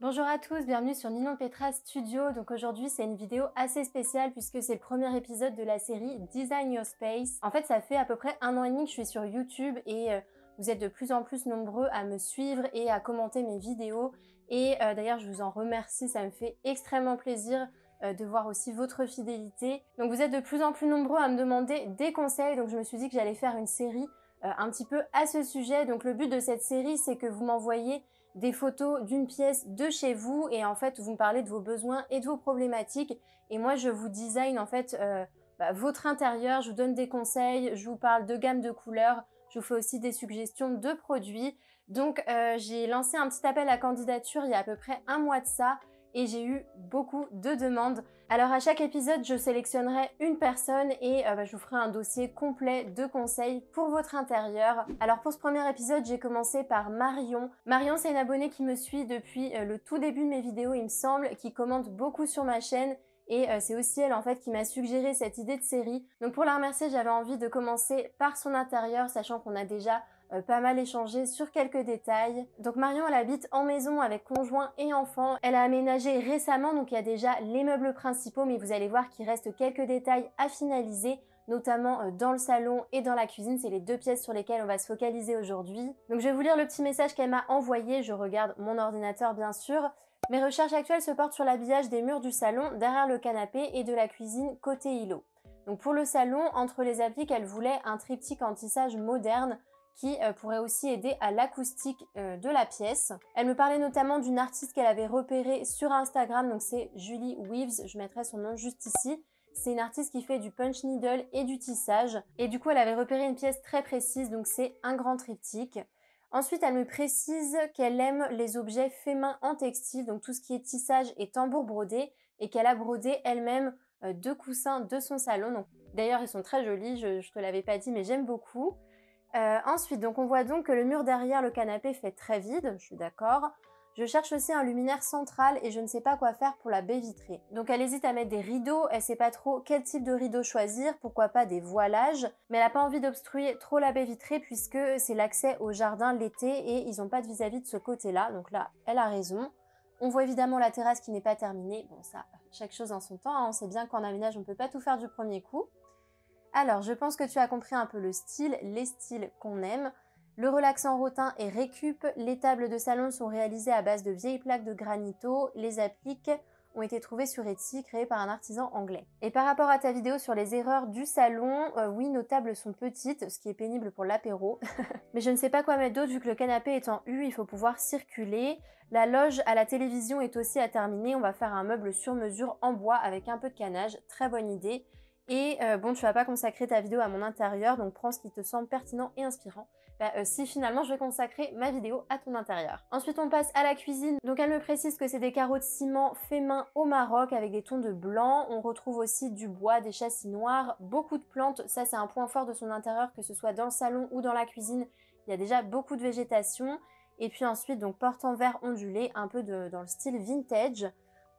Bonjour à tous, bienvenue sur Ninon Petra Studio. Donc aujourd'hui c'est une vidéo assez spéciale puisque c'est le premier épisode de la série Design Your Space. En fait ça fait à peu près un an et demi que je suis sur YouTube et euh, vous êtes de plus en plus nombreux à me suivre et à commenter mes vidéos. Et euh, d'ailleurs je vous en remercie, ça me fait extrêmement plaisir euh, de voir aussi votre fidélité. Donc vous êtes de plus en plus nombreux à me demander des conseils, donc je me suis dit que j'allais faire une série euh, un petit peu à ce sujet. Donc le but de cette série, c'est que vous m'envoyez des photos d'une pièce de chez vous et en fait vous me parlez de vos besoins et de vos problématiques et moi je vous design en fait euh, bah, votre intérieur, je vous donne des conseils, je vous parle de gamme de couleurs, je vous fais aussi des suggestions de produits. Donc euh, j'ai lancé un petit appel à candidature il y a à peu près un mois de ça et j'ai eu beaucoup de demandes. Alors à chaque épisode, je sélectionnerai une personne et euh, bah, je vous ferai un dossier complet de conseils pour votre intérieur. Alors pour ce premier épisode, j'ai commencé par Marion. Marion, c'est une abonnée qui me suit depuis euh, le tout début de mes vidéos, il me semble, qui commente beaucoup sur ma chaîne et euh, c'est aussi elle en fait qui m'a suggéré cette idée de série. Donc pour la remercier, j'avais envie de commencer par son intérieur, sachant qu'on a déjà euh, pas mal échangé sur quelques détails. Donc Marion, elle habite en maison avec conjoint et enfant. Elle a aménagé récemment, donc il y a déjà les meubles principaux, mais vous allez voir qu'il reste quelques détails à finaliser notamment euh, dans le salon et dans la cuisine. C'est les deux pièces sur lesquelles on va se focaliser aujourd'hui. Donc je vais vous lire le petit message qu'elle m'a envoyé. Je regarde mon ordinateur bien sûr. Mes recherches actuelles se portent sur l'habillage des murs du salon, derrière le canapé et de la cuisine côté îlot. Donc pour le salon, entre les appliques, qu'elle voulait, un triptyque en tissage moderne qui euh, pourrait aussi aider à l'acoustique euh, de la pièce. Elle me parlait notamment d'une artiste qu'elle avait repérée sur Instagram, donc c'est Julie Weaves, je mettrai son nom juste ici. C'est une artiste qui fait du punch needle et du tissage. Et du coup, elle avait repéré une pièce très précise, donc c'est un grand triptyque. Ensuite, elle me précise qu'elle aime les objets faits main en textile, donc tout ce qui est tissage et tambour brodé, et qu'elle a brodé elle-même euh, deux coussins de son salon. D'ailleurs, ils sont très jolis, je, je te l'avais pas dit, mais j'aime beaucoup. Euh, ensuite, donc on voit donc que le mur derrière le canapé fait très vide, je suis d'accord. Je cherche aussi un luminaire central et je ne sais pas quoi faire pour la baie vitrée. Donc elle hésite à mettre des rideaux, elle sait pas trop quel type de rideau choisir, pourquoi pas des voilages, mais elle n'a pas envie d'obstruer trop la baie vitrée puisque c'est l'accès au jardin l'été et ils n'ont pas de vis-à-vis de ce côté-là, donc là elle a raison. On voit évidemment la terrasse qui n'est pas terminée, bon ça, chaque chose en son temps, hein. on sait bien qu'en aménage on ne peut pas tout faire du premier coup. Alors, je pense que tu as compris un peu le style, les styles qu'on aime. Le relaxant rotin est récup, les tables de salon sont réalisées à base de vieilles plaques de granito, les appliques ont été trouvées sur Etsy, créées par un artisan anglais. Et par rapport à ta vidéo sur les erreurs du salon, euh, oui, nos tables sont petites, ce qui est pénible pour l'apéro. Mais je ne sais pas quoi mettre d'autre vu que le canapé est en U, il faut pouvoir circuler. La loge à la télévision est aussi à terminer, on va faire un meuble sur mesure en bois avec un peu de canage, très bonne idée. Et euh, bon, tu vas pas consacrer ta vidéo à mon intérieur, donc prends ce qui te semble pertinent et inspirant. Bah, euh, si finalement je vais consacrer ma vidéo à ton intérieur. Ensuite, on passe à la cuisine. Donc elle me précise que c'est des carreaux de ciment faits main au Maroc avec des tons de blanc. On retrouve aussi du bois, des châssis noirs, beaucoup de plantes. Ça, c'est un point fort de son intérieur, que ce soit dans le salon ou dans la cuisine. Il y a déjà beaucoup de végétation. Et puis ensuite, donc porte en verre ondulé, un peu dans le style vintage.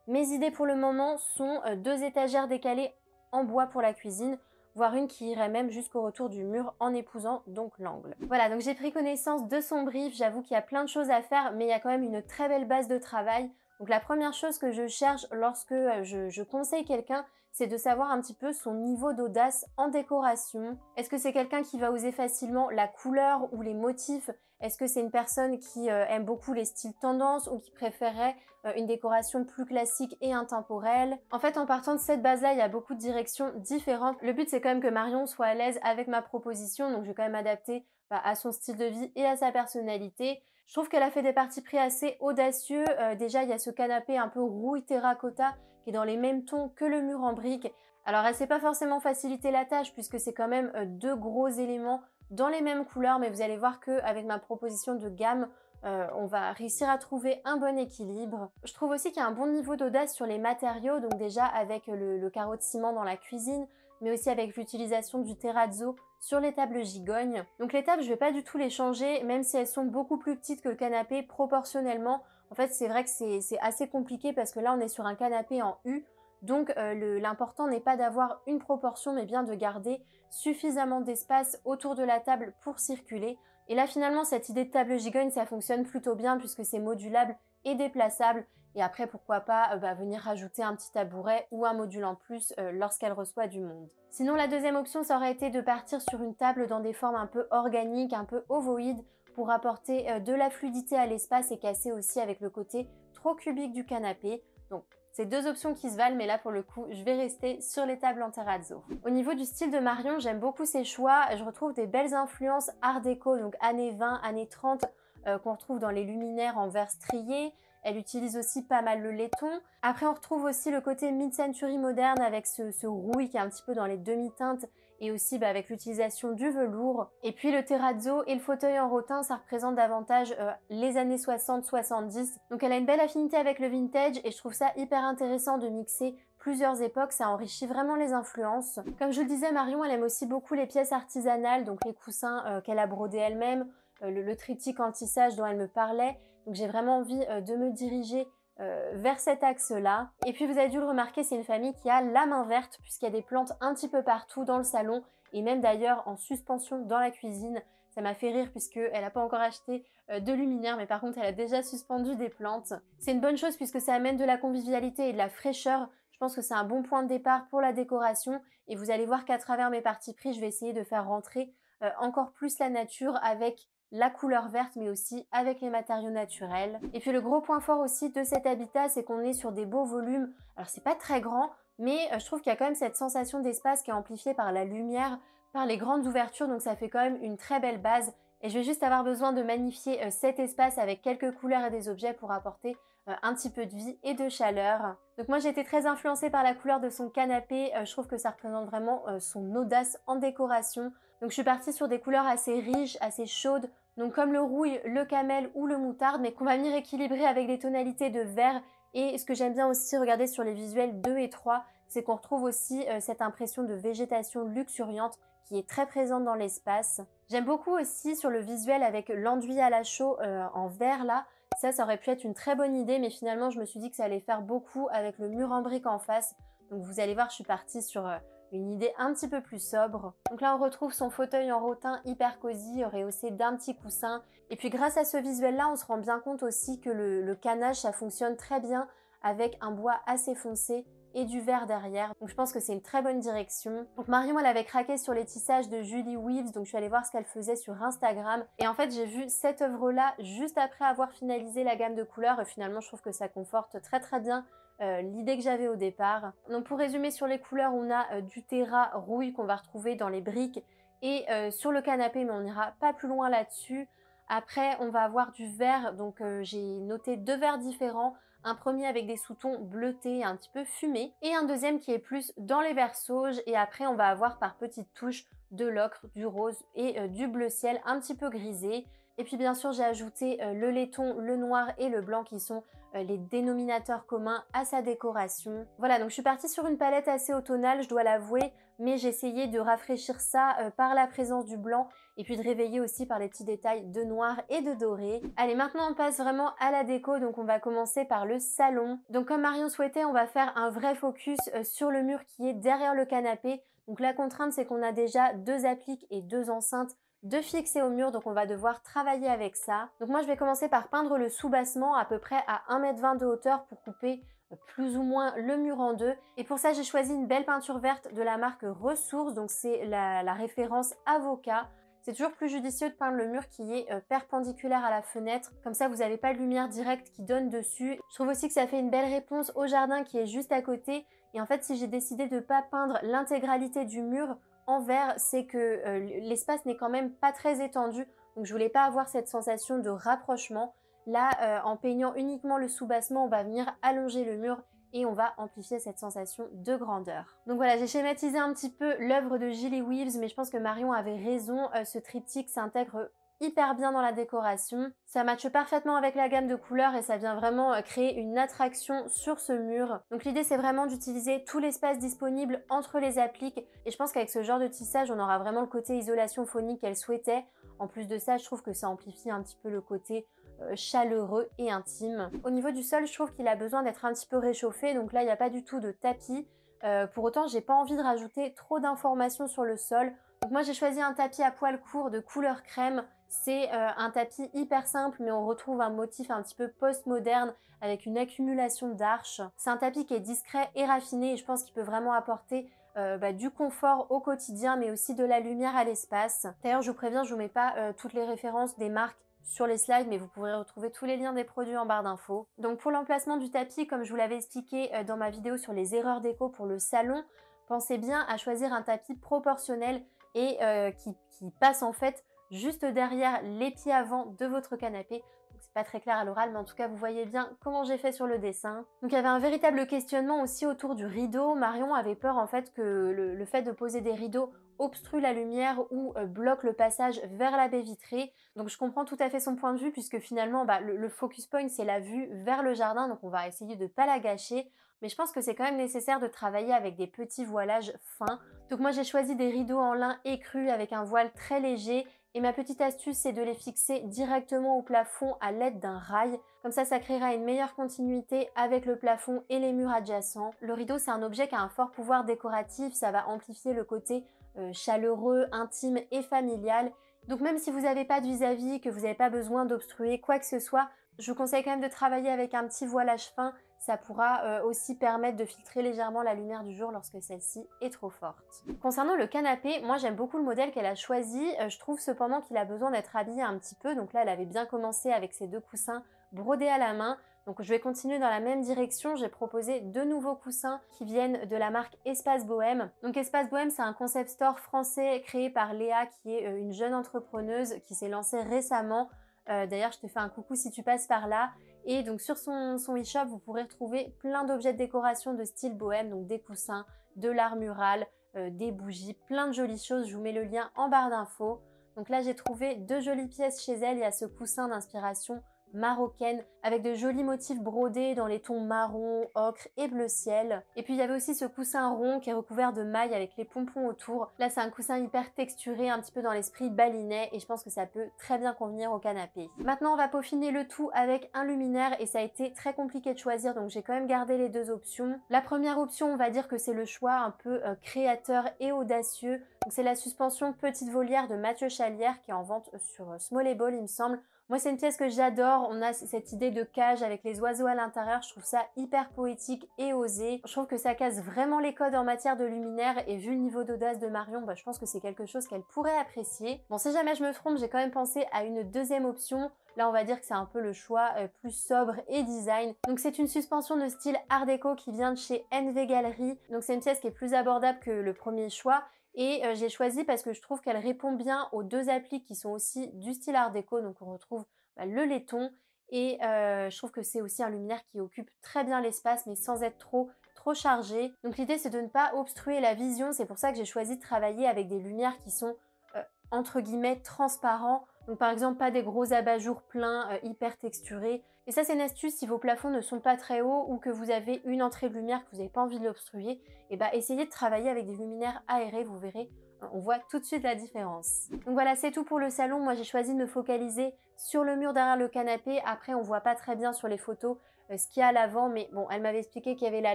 Mes idées pour le moment sont euh, deux étagères décalées en bois pour la cuisine voire une qui irait même jusqu'au retour du mur en épousant donc l'angle. Voilà, donc j'ai pris connaissance de son brief, j'avoue qu'il y a plein de choses à faire, mais il y a quand même une très belle base de travail. Donc la première chose que je cherche lorsque euh, je, je conseille quelqu'un, c'est de savoir un petit peu son niveau d'audace en décoration. Est-ce que c'est quelqu'un qui va oser facilement la couleur ou les motifs est-ce que c'est une personne qui euh, aime beaucoup les styles tendance ou qui préférait euh, une décoration plus classique et intemporelle En fait, en partant de cette base-là, il y a beaucoup de directions différentes. Le but, c'est quand même que Marion soit à l'aise avec ma proposition, donc je vais quand même adapter bah, à son style de vie et à sa personnalité. Je trouve qu'elle a fait des parties pris assez audacieux. Euh, déjà, il y a ce canapé un peu rouille terracotta qui est dans les mêmes tons que le mur en briques. Alors, elle s'est pas forcément facilité la tâche puisque c'est quand même deux gros éléments dans les mêmes couleurs, mais vous allez voir qu'avec ma proposition de gamme, euh, on va réussir à trouver un bon équilibre. Je trouve aussi qu'il y a un bon niveau d'audace sur les matériaux, donc déjà avec le, carreau de ciment dans la cuisine, mais aussi avec l'utilisation du terrazzo sur les tables gigognes. Donc les tables, je vais pas du tout les changer, même si elles sont beaucoup plus petites que le canapé proportionnellement. En fait, c'est vrai que c'est assez compliqué parce que là, on est sur un canapé en U, donc euh, l'important n'est pas d'avoir une proportion, mais bien de garder suffisamment d'espace autour de la table pour circuler. Et là finalement, cette idée de table gigogne, ça fonctionne plutôt bien puisque c'est modulable et déplaçable. Et après, pourquoi pas euh, bah, venir rajouter un petit tabouret ou un module en plus euh, lorsqu'elle reçoit du monde. Sinon, la deuxième option, ça aurait été de partir sur une table dans des formes un peu organiques, un peu ovoïdes, pour apporter de la fluidité à l'espace et casser aussi avec le côté trop cubique du canapé. Donc c'est deux options qui se valent, mais là pour le coup, je vais rester sur les tables en terrazzo. Au niveau du style de Marion, j'aime beaucoup ses choix. Je retrouve des belles influences art déco, donc années 20, années 30, euh, qu'on retrouve dans les luminaires en verre strié. Elle utilise aussi pas mal le laiton. Après, on retrouve aussi le côté mid-century moderne avec ce, ce rouille qui est un petit peu dans les demi-teintes et aussi bah, avec l'utilisation du velours. Et puis le terrazzo et le fauteuil en rotin, ça représente davantage euh, les années 60-70. Donc elle a une belle affinité avec le vintage et je trouve ça hyper intéressant de mixer plusieurs époques, ça enrichit vraiment les influences. Comme je le disais, Marion, elle aime aussi beaucoup les pièces artisanales, donc les coussins euh, qu'elle a brodés elle-même, euh, le, tritique en tissage dont elle me parlait. Donc j'ai vraiment envie de me diriger euh, vers cet axe-là. Et puis vous avez dû le remarquer, c'est une famille qui a la main verte puisqu'il y a des plantes un petit peu partout dans le salon et même d'ailleurs en suspension dans la cuisine. Ça m'a fait rire puisqu'elle n'a pas encore acheté euh, de luminaire, mais par contre elle a déjà suspendu des plantes. C'est une bonne chose puisque ça amène de la convivialité et de la fraîcheur. Je pense que c'est un bon point de départ pour la décoration et vous allez voir qu'à travers mes parties pris, je vais essayer de faire rentrer euh, encore plus la nature avec la couleur verte, mais aussi avec les matériaux naturels. Et puis le gros point fort aussi de cet habitat, c'est qu'on est sur des beaux volumes. Alors c'est pas très grand, mais euh, je trouve qu'il y a quand même cette sensation d'espace qui est amplifiée par la lumière, par les grandes ouvertures, donc ça fait quand même une très belle base. Et je vais juste avoir besoin de magnifier euh, cet espace avec quelques couleurs et des objets pour apporter euh, un petit peu de vie et de chaleur. Donc moi j'ai été très influencée par la couleur de son canapé, je trouve que ça représente vraiment son audace en décoration. Donc je suis partie sur des couleurs assez riches, assez chaudes, donc comme le rouille, le camel ou le moutarde, mais qu'on va venir équilibrer avec des tonalités de vert. Et ce que j'aime bien aussi regarder sur les visuels 2 et 3, c'est qu'on retrouve aussi euh, cette impression de végétation luxuriante qui est très présente dans l'espace. J'aime beaucoup aussi sur le visuel avec l'enduit à la chaux euh, en vert là, ça, ça aurait pu être une très bonne idée, mais finalement, je me suis dit que ça allait faire beaucoup avec le mur en brique en face. Donc, vous allez voir, je suis partie sur euh, une idée un petit peu plus sobre. Donc là, on retrouve son fauteuil en rotin hyper cosy, rehaussé d'un petit coussin. Et puis grâce à ce visuel-là, on se rend bien compte aussi que le, le canage, ça fonctionne très bien avec un bois assez foncé et du vert derrière. Donc je pense que c'est une très bonne direction. Donc Marion, elle avait craqué sur les tissages de Julie Weaves, donc je suis allée voir ce qu'elle faisait sur Instagram. Et en fait, j'ai vu cette œuvre-là juste après avoir finalisé la gamme de couleurs et finalement, je trouve que ça conforte très très bien euh, l'idée que j'avais au départ. Donc pour résumer sur les couleurs, on a euh, du terra rouille qu'on va retrouver dans les briques et euh, sur le canapé, mais on n'ira pas plus loin là-dessus. Après, on va avoir du vert, donc j'ai noté deux verts différents. Un premier avec des sous-tons bleutés, un petit peu fumés, et un deuxième qui est plus dans les verts sauges. Et après, on va avoir par petites touches de l'ocre, du rose et du bleu ciel un petit peu grisé. Et puis bien sûr, j'ai ajouté euh, le laiton, le noir et le blanc qui sont euh, les dénominateurs communs à sa décoration. Voilà, donc je suis partie sur une palette assez automnale, je dois l'avouer, mais j'ai essayé de rafraîchir ça euh, par la présence du blanc et puis de réveiller aussi par les petits détails de noir et de doré. Allez, maintenant on passe vraiment à la déco, donc on va commencer par le salon. Donc comme Marion souhaitait, on va faire un vrai focus sur le mur qui est derrière le canapé. Donc la contrainte, c'est qu'on a déjà deux appliques et deux enceintes de fixer au mur, donc on va devoir travailler avec ça. Donc moi je vais commencer par peindre le sous-bassement à peu près à 1m20 de hauteur pour couper euh, plus ou moins le mur en deux. Et pour ça, j'ai choisi une belle peinture verte de la marque Ressources, donc c'est la, la, référence avocat. C'est toujours plus judicieux de peindre le mur qui est euh, perpendiculaire à la fenêtre, comme ça vous n'avez pas de lumière directe qui donne dessus. Je trouve aussi que ça fait une belle réponse au jardin qui est juste à côté. Et en fait, si j'ai décidé de ne pas peindre l'intégralité du mur, vert c'est que euh, l'espace n'est quand même pas très étendu. Donc je voulais pas avoir cette sensation de rapprochement. Là, euh, en peignant uniquement le soubassement, on va venir allonger le mur et on va amplifier cette sensation de grandeur. Donc voilà, j'ai schématisé un petit peu l'œuvre de Gilly Weaves, mais je pense que Marion avait raison, euh, ce triptyque s'intègre hyper bien dans la décoration. Ça matche parfaitement avec la gamme de couleurs et ça vient vraiment euh, créer une attraction sur ce mur. Donc l'idée c'est vraiment d'utiliser tout l'espace disponible entre les appliques et je pense qu'avec ce genre de tissage on aura vraiment le côté isolation phonique qu'elle souhaitait. En plus de ça je trouve que ça amplifie un petit peu le côté euh, chaleureux et intime. Au niveau du sol je trouve qu'il a besoin d'être un petit peu réchauffé donc là il n'y a pas du tout de tapis. Euh, pour autant j'ai pas envie de rajouter trop d'informations sur le sol. Donc moi j'ai choisi un tapis à poils courts de couleur crème c'est euh, un tapis hyper simple, mais on retrouve un motif un petit peu post-moderne avec une accumulation d'arches. C'est un tapis qui est discret et raffiné et je pense qu'il peut vraiment apporter euh, bah, du confort au quotidien, mais aussi de la lumière à l'espace. D'ailleurs, je vous préviens, je vous mets pas euh, toutes les références des marques sur les slides, mais vous pourrez retrouver tous les liens des produits en barre d'infos. Donc pour l'emplacement du tapis, comme je vous l'avais expliqué dans ma vidéo sur les erreurs déco pour le salon, pensez bien à choisir un tapis proportionnel et qui, passe en fait juste derrière les pieds avant de votre canapé. C'est pas très clair à l'oral, mais en tout cas, vous voyez bien comment j'ai fait sur le dessin. Donc il y avait un véritable questionnement aussi autour du rideau. Marion avait peur en fait que le, fait de poser des rideaux obstrue la lumière ou euh, bloque le passage vers la baie vitrée. Donc je comprends tout à fait son point de vue puisque finalement bah, le, focus point c'est la vue vers le jardin donc on va essayer de pas la gâcher. Mais je pense que c'est quand même nécessaire de travailler avec des petits voilages fins. Donc moi j'ai choisi des rideaux en lin écru avec un voile très léger et ma petite astuce, c'est de les fixer directement au plafond à l'aide d'un rail. Comme ça, ça créera une meilleure continuité avec le plafond et les murs adjacents. Le rideau, c'est un objet qui a un fort pouvoir décoratif. Ça va amplifier le côté euh, chaleureux, intime et familial. Donc même si vous n'avez pas de vis-à-vis, -vis, que vous n'avez pas besoin d'obstruer quoi que ce soit, je vous conseille quand même de travailler avec un petit voilage fin. Ça pourra euh, aussi permettre de filtrer légèrement la lumière du jour lorsque celle-ci est trop forte. Concernant le canapé, moi j'aime beaucoup le modèle qu'elle a choisi. Euh, je trouve cependant qu'il a besoin d'être habillé un petit peu. Donc là, elle avait bien commencé avec ses deux coussins brodés à la main. Donc je vais continuer dans la même direction, j'ai proposé deux nouveaux coussins qui viennent de la marque Espace Bohème. Donc Espace Bohème c'est un concept store français créé par Léa qui est euh, une jeune entrepreneuse qui s'est lancée récemment. D'ailleurs je te fais un coucou si tu passes par là et donc sur son, son e-shop, vous pourrez retrouver plein d'objets de décoration de style bohème, donc des coussins, de l'art mural, euh, des bougies, plein de jolies choses. Je vous mets le lien en barre d'infos. Donc là, j'ai trouvé deux jolies pièces chez elle. Il y a ce coussin d'inspiration marocaine avec de jolis motifs brodés dans les tons marron, ocre et bleu ciel. Et puis il y avait aussi ce coussin rond qui est recouvert de mailles avec les pompons autour. Là c'est un coussin hyper texturé, un petit peu dans l'esprit balinais et je pense que ça peut très bien convenir au canapé. Maintenant on va peaufiner le tout avec un luminaire et ça a été très compliqué de choisir donc j'ai quand même gardé les deux options. La première option on va dire que c'est le choix un peu euh, créateur et audacieux. Donc c'est la suspension petite volière de Mathieu Chalière qui est en vente sur euh, Small Ball il me semble. Moi, c'est une pièce que j'adore. On a cette idée de cage avec les oiseaux à l'intérieur. Je trouve ça hyper poétique et osé. Je trouve que ça casse vraiment les codes en matière de luminaire et vu le niveau d'audace de Marion, bah, je pense que c'est quelque chose qu'elle pourrait apprécier. Bon, si jamais je me trompe, j'ai quand même pensé à une deuxième option. Là, on va dire que c'est un peu le choix euh, plus sobre et design. Donc, c'est une suspension de style Art déco qui vient de chez NV Gallery. Donc, c'est une pièce qui est plus abordable que le premier choix et euh, j'ai choisi parce que je trouve qu'elle répond bien aux deux applis qui sont aussi du style art déco. Donc on retrouve bah, le laiton et euh, je trouve que c'est aussi un luminaire qui occupe très bien l'espace mais sans être trop trop chargé. Donc l'idée c'est de ne pas obstruer la vision, c'est pour ça que j'ai choisi de travailler avec des lumières qui sont euh, entre guillemets transparents donc par exemple pas des gros abat-jours pleins, euh, hyper texturés. Et ça c'est une astuce si vos plafonds ne sont pas très hauts ou que vous avez une entrée de lumière que vous n'avez pas envie de l'obstruer, et eh bah ben, essayez de travailler avec des luminaires aérés, vous verrez, euh, on voit tout de suite la différence. Donc voilà c'est tout pour le salon, moi j'ai choisi de me focaliser sur le mur derrière le canapé, après on voit pas très bien sur les photos euh, ce qu'il y a à l'avant, mais bon elle m'avait expliqué qu'il y avait la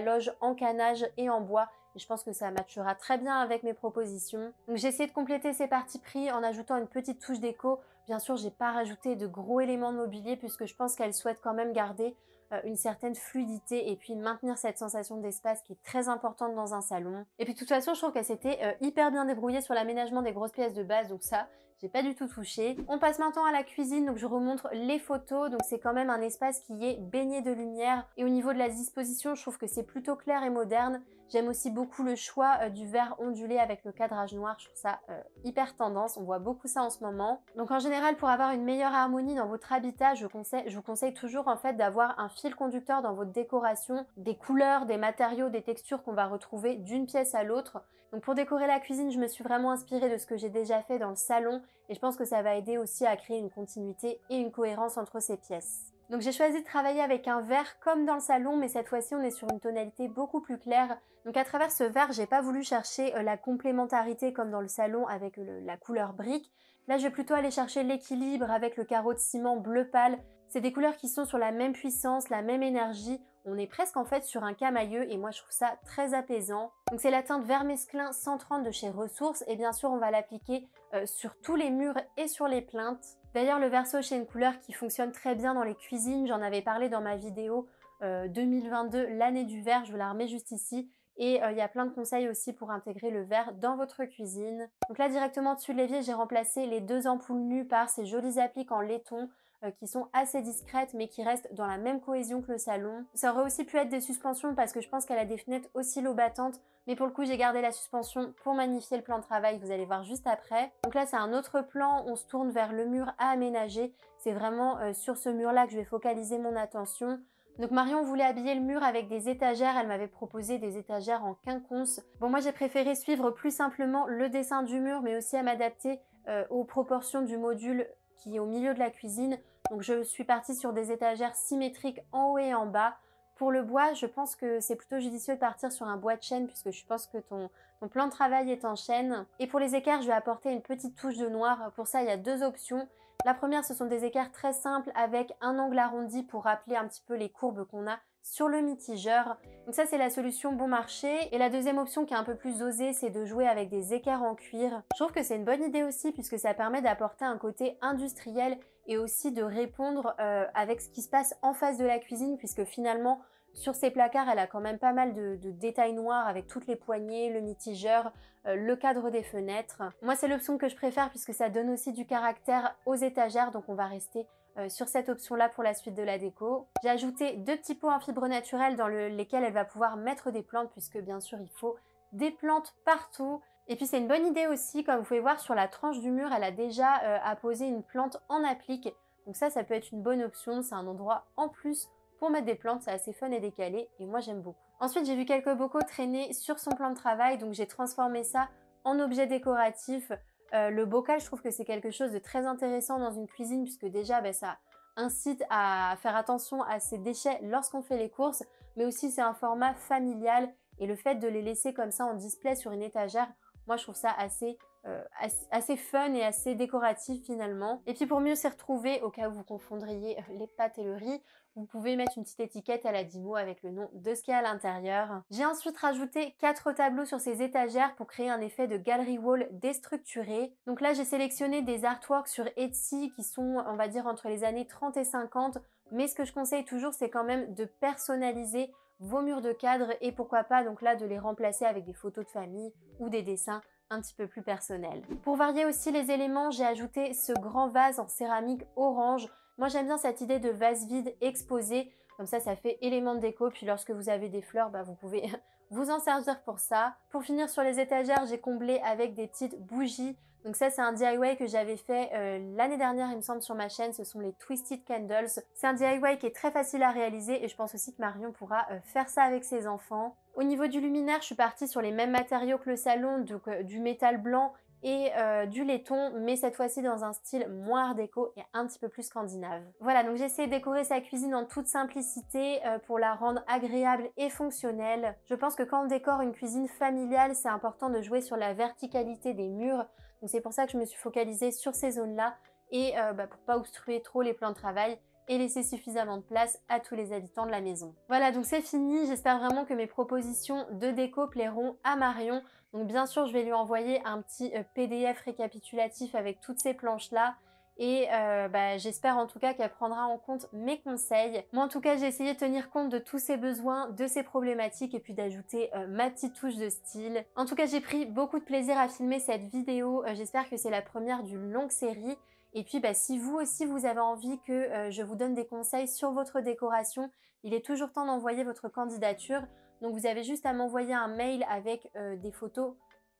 loge en canage et en bois, et je pense que ça matchera très bien avec mes propositions. Donc j'ai essayé de compléter ces parties pris en ajoutant une petite touche déco Bien sûr, j'ai pas rajouté de gros éléments de mobilier puisque je pense qu'elle souhaite quand même garder euh, une certaine fluidité et puis maintenir cette sensation d'espace qui est très importante dans un salon. Et puis de toute façon, je trouve qu'elle s'était euh, hyper bien débrouillée sur l'aménagement des grosses pièces de base, donc ça, j'ai pas du tout touché. On passe maintenant à la cuisine, donc je montre les photos, donc c'est quand même un espace qui est baigné de lumière. Et au niveau de la disposition, je trouve que c'est plutôt clair et moderne. J'aime aussi beaucoup le choix euh, du vert ondulé avec le cadrage noir, je trouve ça euh, hyper tendance, on voit beaucoup ça en ce moment. Donc en général, pour avoir une meilleure harmonie dans votre habitat, je, je vous conseille toujours en fait d'avoir un fil conducteur dans votre décoration, des couleurs, des matériaux, des textures qu'on va retrouver d'une pièce à l'autre. Donc pour décorer la cuisine, je me suis vraiment inspirée de ce que j'ai déjà fait dans le salon et je pense que ça va aider aussi à créer une continuité et une cohérence entre ces pièces. Donc j'ai choisi de travailler avec un vert comme dans le salon, mais cette fois-ci on est sur une tonalité beaucoup plus claire. Donc à travers ce vert, j'ai pas voulu chercher euh, la complémentarité comme dans le salon avec la couleur brique. Là, je vais plutôt aller chercher l'équilibre avec le carreau de ciment bleu pâle c'est des couleurs qui sont sur la même puissance, la même énergie. On est presque en fait sur un camailleux et moi je trouve ça très apaisant. Donc c'est la teinte vert mesclin 130 de chez Ressources et bien sûr on va l'appliquer euh, sur tous les murs et sur les plaintes. D'ailleurs le verso chez une couleur qui fonctionne très bien dans les cuisines, j'en avais parlé dans ma vidéo 2022 euh, l'année du vert, je vous la remets juste ici. Et euh, il y a plein de conseils aussi pour intégrer le vert dans votre cuisine. Donc là directement dessus de l'évier, j'ai remplacé les deux ampoules nues par ces jolies appliques en laiton. Euh, qui sont assez discrètes mais qui restent dans la même cohésion que le salon. Ça aurait aussi pu être des suspensions parce que je pense qu'elle a des fenêtres aussi battantes. mais pour le coup j'ai gardé la suspension pour magnifier le plan de travail, vous allez voir juste après. Donc là c'est un autre plan, on se tourne vers le mur à aménager, c'est vraiment euh, sur ce mur là que je vais focaliser mon attention. Donc Marion voulait habiller le mur avec des étagères, elle m'avait proposé des étagères en quinconce. Bon moi j'ai préféré suivre plus simplement le dessin du mur mais aussi à m'adapter euh, aux proportions du module qui est au milieu de la cuisine. Donc je suis partie sur des étagères symétriques en haut et en bas. Pour le bois, je pense que c'est plutôt judicieux de partir sur un bois de chêne puisque je pense que ton, plan de travail est en chêne. Et pour les écarts, je vais apporter une petite touche de noir. Pour ça, il y a deux options. La première, ce sont des écarts très simples avec un angle arrondi pour rappeler un petit peu les courbes qu'on a sur le mitigeur. Donc ça, c'est la solution bon marché. Et la deuxième option qui est un peu plus osée, c'est de jouer avec des écarts en cuir. Je trouve que c'est une bonne idée aussi puisque ça permet d'apporter un côté industriel et aussi de répondre euh, avec ce qui se passe en face de la cuisine puisque finalement sur ces placards elle a quand même pas mal de, détails noirs avec toutes les poignées, le mitigeur, euh, le cadre des fenêtres. Moi c'est l'option que je préfère puisque ça donne aussi du caractère aux étagères donc on va rester euh, sur cette option là pour la suite de la déco. J'ai ajouté deux petits pots en fibre naturelle dans lesquels elle va pouvoir mettre des plantes puisque bien sûr il faut des plantes partout. Et puis c'est une bonne idée aussi, comme vous pouvez voir sur la tranche du mur, elle a déjà à euh, apposé une plante en applique. Donc ça, ça peut être une bonne option, c'est un endroit en plus pour mettre des plantes, c'est assez fun et décalé et moi j'aime beaucoup. Ensuite j'ai vu quelques bocaux traîner sur son plan de travail, donc j'ai transformé ça en objet décoratif. Euh, le bocal, je trouve que c'est quelque chose de très intéressant dans une cuisine puisque déjà ben, ça incite à faire attention à ses déchets lorsqu'on fait les courses, mais aussi c'est un format familial et le fait de les laisser comme ça en display sur une étagère, moi je trouve ça assez, euh, assez, fun et assez décoratif finalement. Et puis pour mieux s'y retrouver, au cas où vous confondriez euh, les pâtes et le riz, vous pouvez mettre une petite étiquette à la Dimo avec le nom de ce qu'il y a à l'intérieur. J'ai ensuite rajouté quatre tableaux sur ces étagères pour créer un effet de gallery wall déstructuré. Donc là j'ai sélectionné des artworks sur Etsy qui sont on va dire entre les années 30 et 50 mais ce que je conseille toujours c'est quand même de personnaliser vos murs de cadre et pourquoi pas donc là de les remplacer avec des photos de famille ou des dessins un petit peu plus personnels. Pour varier aussi les éléments, j'ai ajouté ce grand vase en céramique orange. Moi j'aime bien cette idée de vase vide exposé, comme ça ça fait élément de déco, puis lorsque vous avez des fleurs, bah, vous pouvez vous en servir pour ça. Pour finir sur les étagères, j'ai comblé avec des petites bougies donc ça, c'est un DIY que j'avais fait euh, l'année dernière, il me semble, sur ma chaîne. Ce sont les Twisted Candles. C'est un DIY qui est très facile à réaliser et je pense aussi que Marion pourra euh, faire ça avec ses enfants. Au niveau du luminaire, je suis partie sur les mêmes matériaux que le salon, donc euh, du métal blanc et du laiton, mais cette fois-ci dans un style moins art déco et un petit peu plus scandinave. Voilà, donc j'ai essayé de décorer sa cuisine en toute simplicité pour la rendre agréable et fonctionnelle. Je pense que quand on décore une cuisine familiale, c'est important de jouer sur la verticalité des murs donc c'est pour ça que je me suis focalisée sur ces zones-là et pour euh, ne bah, pour pas obstruer trop les plans de travail et laisser suffisamment de place à tous les habitants de la maison. Voilà, donc c'est fini. J'espère vraiment que mes propositions de déco plairont à Marion. Donc bien sûr, je vais lui envoyer un petit euh, PDF récapitulatif avec toutes ces planches-là et euh, bah, j'espère en tout cas qu'elle prendra en compte mes conseils. Moi en tout cas j'ai essayé de tenir compte de tous ses besoins, de ses problématiques et puis d'ajouter euh, ma petite touche de style. En tout cas j'ai pris beaucoup de plaisir à filmer cette vidéo, euh, j'espère que c'est la première d'une longue série. Et puis bah, si vous aussi vous avez envie que je vous donne des conseils sur votre décoration, il est toujours temps d'envoyer votre candidature. Donc vous avez juste à m'envoyer un mail avec des photos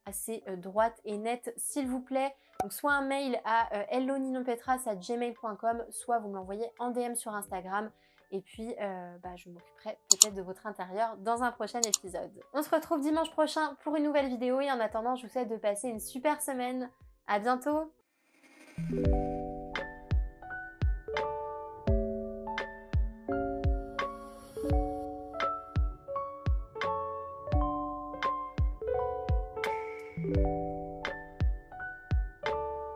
assez droites et nettes s'il vous plaît. Donc soit un mail à euh, gmail.com, soit vous me l'envoyez en DM sur Instagram. Et puis, euh, bah, je m'occuperai peut-être de votre intérieur dans un prochain épisode. On se retrouve dimanche prochain pour une nouvelle vidéo. Et en attendant, je vous souhaite de passer une super semaine. À bientôt!